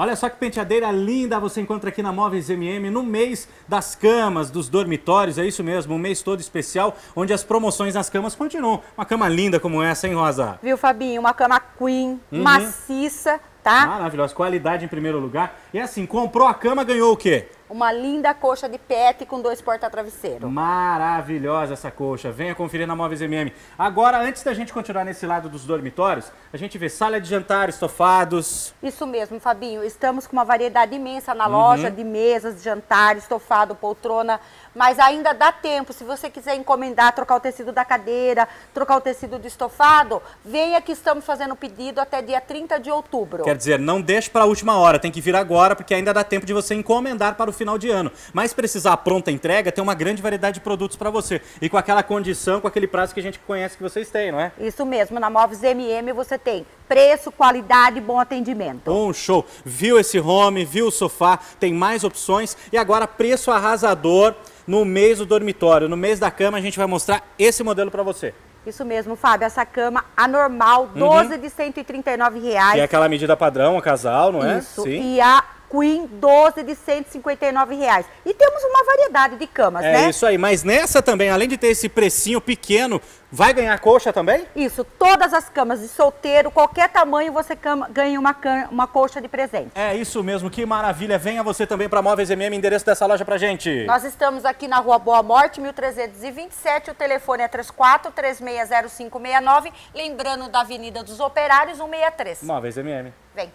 Olha só que penteadeira linda você encontra aqui na Móveis MM no mês das camas, dos dormitórios, é isso mesmo, um mês todo especial, onde as promoções nas camas continuam. Uma cama linda como essa, hein, Rosa? Viu, Fabinho? Uma cama queen, uhum. maciça, tá? Maravilhosa, qualidade em primeiro lugar. E é assim, comprou a cama, ganhou o quê? uma linda coxa de pet com dois porta-travesseiro. Maravilhosa essa coxa. Venha conferir na Móveis MM. Agora, antes da gente continuar nesse lado dos dormitórios, a gente vê sala de jantar, estofados. Isso mesmo, Fabinho. Estamos com uma variedade imensa na uhum. loja de mesas, de jantar, estofado, poltrona. Mas ainda dá tempo, se você quiser encomendar, trocar o tecido da cadeira, trocar o tecido do estofado, venha que estamos fazendo o pedido até dia 30 de outubro. Quer dizer, não deixe para a última hora, tem que vir agora, porque ainda dá tempo de você encomendar para o final de ano. Mas precisar pronta entrega, tem uma grande variedade de produtos para você. E com aquela condição, com aquele prazo que a gente conhece que vocês têm, não é? Isso mesmo, na Móveis MM você tem preço, qualidade e bom atendimento. Um show. Viu esse home, viu o sofá, tem mais opções. E agora preço arrasador no mês do dormitório, no mês da cama, a gente vai mostrar esse modelo para você. Isso mesmo, Fábio, essa cama anormal, 12 uhum. de 139 reais. E é aquela medida padrão, a casal, não é? Isso, Sim. e a queen 12 de 159 reais. E temos uma variedade de camas, é né? É isso aí, mas nessa também, além de ter esse precinho pequeno, vai ganhar coxa também? Isso, todas as camas de solteiro, qualquer tamanho, você cama, ganha uma, coxa uma de presente. É isso mesmo, que maravilha. Venha você também para Móveis MM, endereço dessa loja pra gente. Nós estamos aqui na Rua Boa Morte, 1327, o telefone é 34 360569, lembrando da Avenida dos Operários, 163. Móveis MM. Vem.